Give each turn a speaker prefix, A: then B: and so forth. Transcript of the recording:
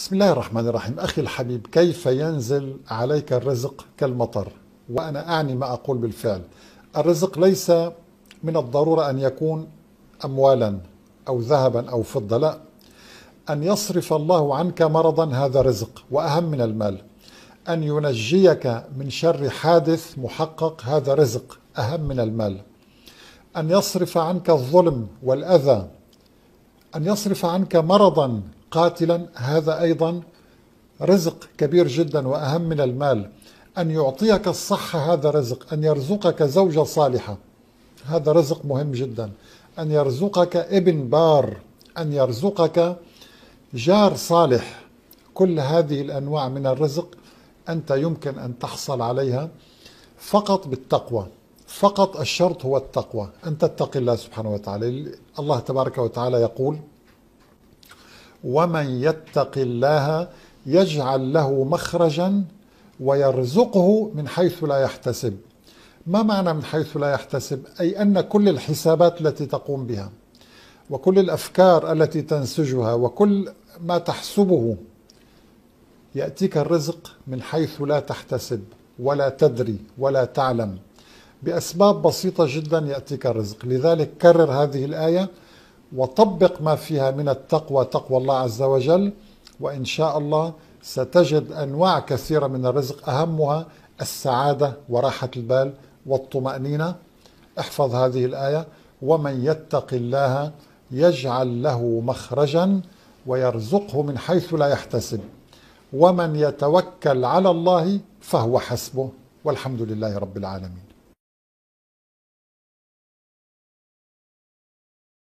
A: بسم الله الرحمن الرحيم أخي الحبيب كيف ينزل عليك الرزق كالمطر وأنا أعني ما أقول بالفعل الرزق ليس من الضرورة أن يكون أموالا أو ذهبا أو فضة لا أن يصرف الله عنك مرضا هذا رزق وأهم من المال أن ينجيك من شر حادث محقق هذا رزق أهم من المال أن يصرف عنك الظلم والأذى أن يصرف عنك مرضا قاتلا هذا أيضا رزق كبير جدا وأهم من المال أن يعطيك الصحة هذا رزق أن يرزقك زوجة صالحة هذا رزق مهم جدا أن يرزقك ابن بار أن يرزقك جار صالح كل هذه الأنواع من الرزق أنت يمكن أن تحصل عليها فقط بالتقوى فقط الشرط هو التقوى أن تتقي الله سبحانه وتعالى الله تبارك وتعالى يقول ومن يتق الله يجعل له مخرجا ويرزقه من حيث لا يحتسب ما معنى من حيث لا يحتسب أي أن كل الحسابات التي تقوم بها وكل الأفكار التي تنسجها وكل ما تحسبه يأتيك الرزق من حيث لا تحتسب ولا تدري ولا تعلم بأسباب بسيطة جدا يأتيك الرزق لذلك كرر هذه الآية وطبق ما فيها من التقوى تقوى الله عز وجل وإن شاء الله ستجد أنواع كثيرة من الرزق أهمها السعادة وراحة البال والطمأنينة احفظ هذه الآية ومن يتق الله يجعل له مخرجا ويرزقه من حيث لا يحتسب ومن يتوكل على الله فهو حسبه والحمد لله رب العالمين